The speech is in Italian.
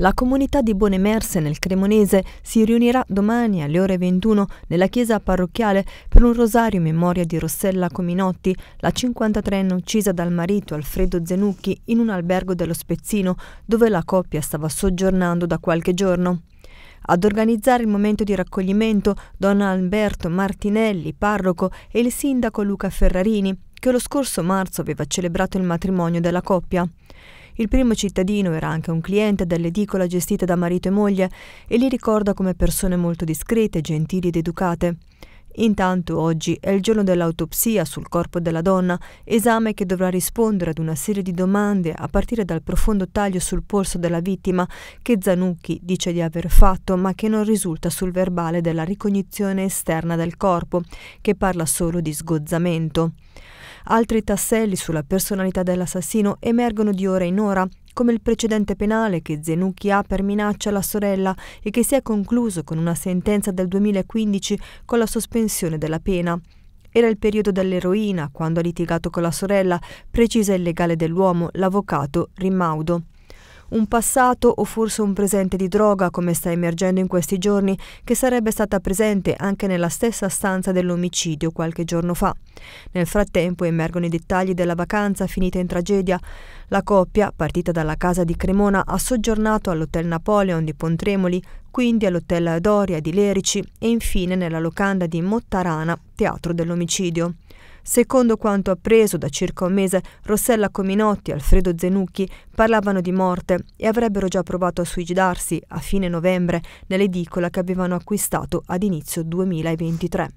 La comunità di Bonemerse nel Cremonese si riunirà domani alle ore 21 nella chiesa parrocchiale per un rosario in memoria di Rossella Cominotti, la 53enne uccisa dal marito Alfredo Zenucchi in un albergo dello Spezzino dove la coppia stava soggiornando da qualche giorno. Ad organizzare il momento di raccoglimento Don Alberto Martinelli, parroco, e il sindaco Luca Ferrarini, che lo scorso marzo aveva celebrato il matrimonio della coppia. Il primo cittadino era anche un cliente dell'edicola gestita da marito e moglie e li ricorda come persone molto discrete, gentili ed educate. Intanto oggi è il giorno dell'autopsia sul corpo della donna, esame che dovrà rispondere ad una serie di domande a partire dal profondo taglio sul polso della vittima che Zanucchi dice di aver fatto ma che non risulta sul verbale della ricognizione esterna del corpo, che parla solo di sgozzamento. Altri tasselli sulla personalità dell'assassino emergono di ora in ora, come il precedente penale che Zenucchi ha per minaccia alla sorella e che si è concluso con una sentenza del 2015 con la sospensione della pena. Era il periodo dell'eroina, quando ha litigato con la sorella, precisa il legale dell'uomo, l'avvocato Rimaudo un passato o forse un presente di droga come sta emergendo in questi giorni, che sarebbe stata presente anche nella stessa stanza dell'omicidio qualche giorno fa. Nel frattempo emergono i dettagli della vacanza finita in tragedia. La coppia, partita dalla casa di Cremona, ha soggiornato all'Hotel Napoleon di Pontremoli, quindi all'Hotel Doria di Lerici e infine nella locanda di Mottarana, teatro dell'omicidio. Secondo quanto appreso da circa un mese, Rossella Cominotti e Alfredo Zenucchi parlavano di morte e avrebbero già provato a suicidarsi a fine novembre nell'edicola che avevano acquistato ad inizio 2023.